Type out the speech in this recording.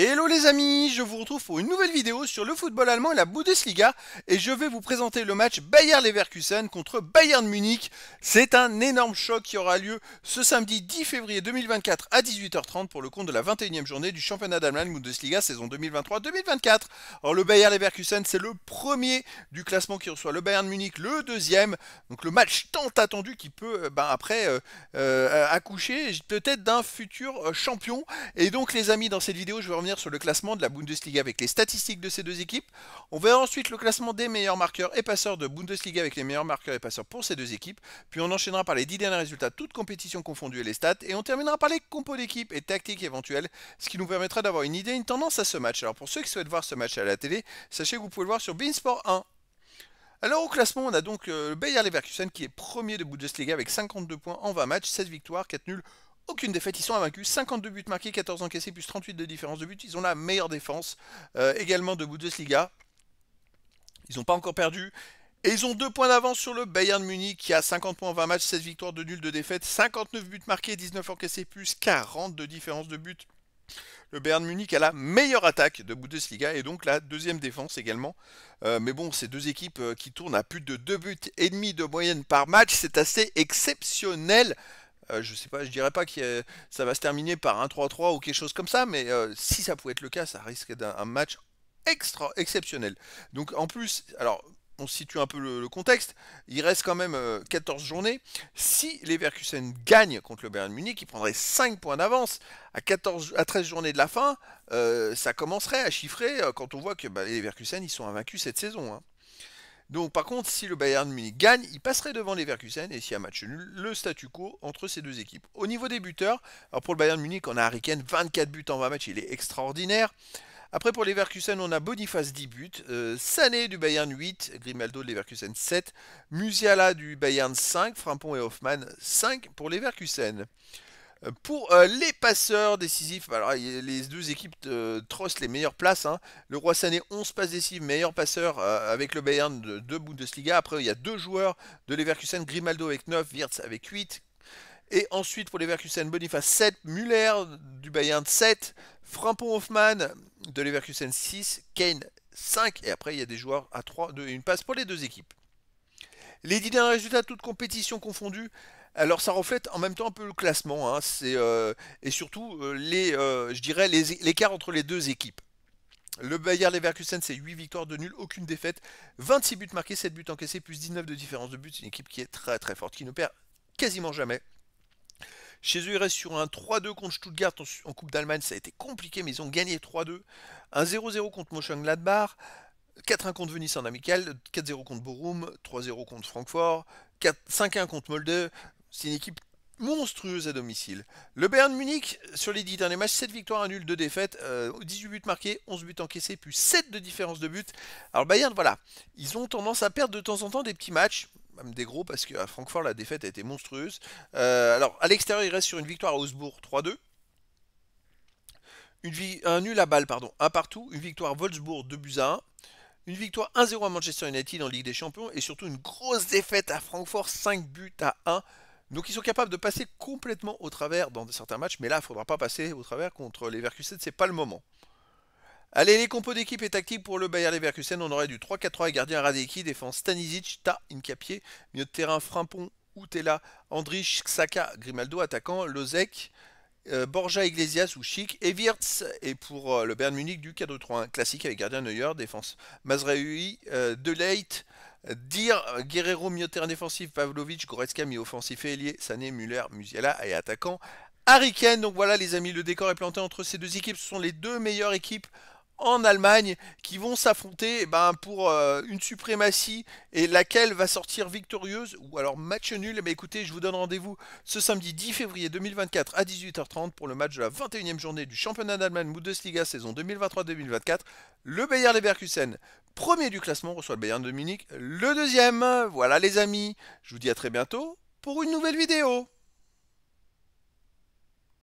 Hello les amis, je vous retrouve pour une nouvelle vidéo sur le football allemand et la Bundesliga et je vais vous présenter le match bayern Leverkusen contre Bayern Munich. C'est un énorme choc qui aura lieu ce samedi 10 février 2024 à 18h30 pour le compte de la 21e journée du championnat d'Allemagne Bundesliga saison 2023-2024. Alors le bayern Leverkusen c'est le premier du classement qui reçoit le Bayern Munich, le deuxième. Donc le match tant attendu qui peut euh, ben, après euh, euh, accoucher peut-être d'un futur champion. Et donc les amis dans cette vidéo je vais revenir sur le classement de la Bundesliga avec les statistiques de ces deux équipes. On verra ensuite le classement des meilleurs marqueurs et passeurs de Bundesliga avec les meilleurs marqueurs et passeurs pour ces deux équipes. Puis on enchaînera par les 10 derniers résultats, toutes compétitions confondues et les stats. Et on terminera par les compos d'équipe et tactiques éventuelles, ce qui nous permettra d'avoir une idée, une tendance à ce match. Alors pour ceux qui souhaitent voir ce match à la télé, sachez que vous pouvez le voir sur Beansport 1. Alors au classement, on a donc euh, le Bayer Leverkusen qui est premier de Bundesliga avec 52 points en 20 matchs, 7 victoires, 4 nuls, aucune défaite, ils sont invaincus, 52 buts marqués, 14 encaissés, plus 38 de différence de but, ils ont la meilleure défense euh, également de Bundesliga. Ils n'ont pas encore perdu. Et ils ont deux points d'avance sur le Bayern Munich qui a 50 points en 20 matchs, 16 victoires, de nuls, de défaite, 59 buts marqués, 19 encaissés, plus 40 de différence de but. Le Bayern Munich a la meilleure attaque de Bundesliga et donc la deuxième défense également. Euh, mais bon, ces deux équipes euh, qui tournent à plus de 2 buts et demi de moyenne par match, c'est assez exceptionnel euh, je sais pas, je dirais pas que ça va se terminer par un 3-3 ou quelque chose comme ça, mais euh, si ça pouvait être le cas, ça risque d'un match extra exceptionnel. Donc en plus, alors on situe un peu le, contexte, il reste quand même 14 euh, journées. Si les Verkusen gagnent contre le Bayern Munich, ils prendraient 5 points d'avance. À, 13 journées de la fin, ça commencerait à chiffrer quand on voit que bah, les Verkusen ils sont invaincus cette saison. Hein. Donc par contre, si le Bayern Munich gagne, il passerait devant les Leverkusen et s'il y a match nul, le statu quo entre ces deux équipes. Au niveau des buteurs, alors pour le Bayern Munich, on a Harry 24 buts en 20 matchs, il est extraordinaire. Après pour les Leverkusen, on a Boniface 10 buts, euh, Sané du Bayern 8, Grimaldo de Leverkusen 7, Musiala du Bayern 5, Frampon et Hoffman 5 pour les Leverkusen. Pour euh, les passeurs décisifs, alors les deux équipes euh, trossent les meilleures places. Hein. Le Roi Sané 11 passes décisives, meilleur passeur euh, avec le Bayern de, de Bundesliga. Après, il y a deux joueurs de Leverkusen, Grimaldo avec 9, Wirtz avec 8. Et ensuite pour Leverkusen, Boniface 7, Muller du Bayern 7, Frampon Hoffman de Leverkusen 6, Kane 5. Et après, il y a des joueurs à 3, 2 et 1 passe pour les deux équipes. Les 10 derniers résultats, de toutes compétitions confondues, alors ça reflète en même temps un peu le classement, hein. euh, et surtout euh, les, euh, je dirais l'écart entre les deux équipes. Le Bayer Leverkusen, c'est 8 victoires de nul, aucune défaite, 26 buts marqués, 7 buts encaissés, plus 19 de différence de but. Une équipe qui est très très forte, qui ne perd quasiment jamais. Chez eux, ils restent sur un 3-2 contre Stuttgart en, Coupe d'Allemagne. Ça a été compliqué, mais ils ont gagné 3-2. Un 0-0 contre Mönchengladbach. 4-1 contre Venise en amical, 4-0 contre Borum, 3-0 contre Francfort, 5-1 contre Molde. C'est une équipe monstrueuse à domicile. Le Bayern Munich, sur les 10 derniers matchs, 7 victoires, 1 nul, 2 défaites, 18 euh, buts marqués, 11 buts encaissés, plus 7 de différence de buts. Alors Bayern, voilà, ils ont tendance à perdre de temps en temps des petits matchs, même des gros, parce qu'à Francfort, la défaite a été monstrueuse. Euh, alors à l'extérieur, il reste sur une victoire à Augsbourg 3-2. Une un nul à balle, pardon, un partout, une victoire à Wolfsburg 2 buts à 1. Une victoire 1-0 à Manchester United en Ligue des Champions et surtout une grosse défaite à Francfort, 5 buts à 1. Donc ils sont capables de passer complètement au travers dans certains matchs, mais là il ne faudra pas passer au travers contre les Verkusen, c'est pas le moment. Allez, les compos d'équipe et tactique pour le Bayer Leverkusen, on aurait du 3-4-3 et gardien Radeki, défense Stanisic, Ta, Incapier, milieu de terrain Frimpon, Outela, Andrich, Xaka, Grimaldo, attaquant, Lozek, euh, Borja Iglesias ou Chic, Wirtz et pour euh, le bern Munich du 4-3-1 classique avec gardien Neuer, défense Mazraoui, euh, Deleit, Dir, Guerrero milieu terrain défensif, Pavlovic, Goretzka mi offensif, ailier Sané, Muller, Musiala et attaquant Harry Donc voilà les amis, le décor est planté entre ces deux équipes, ce sont les deux meilleures équipes en Allemagne qui vont s'affronter eh ben, pour euh, une suprématie et laquelle va sortir victorieuse ou alors match nul. Mais eh ben, écoutez, je vous donne rendez-vous ce samedi 10 février 2024 à 18h30 pour le match de la 21e journée du championnat d'Allemagne Bundesliga saison 2023-2024. Le Bayern Leverkusen, premier du classement, reçoit le Bayern de Munich, le deuxième. Voilà les amis, je vous dis à très bientôt pour une nouvelle vidéo.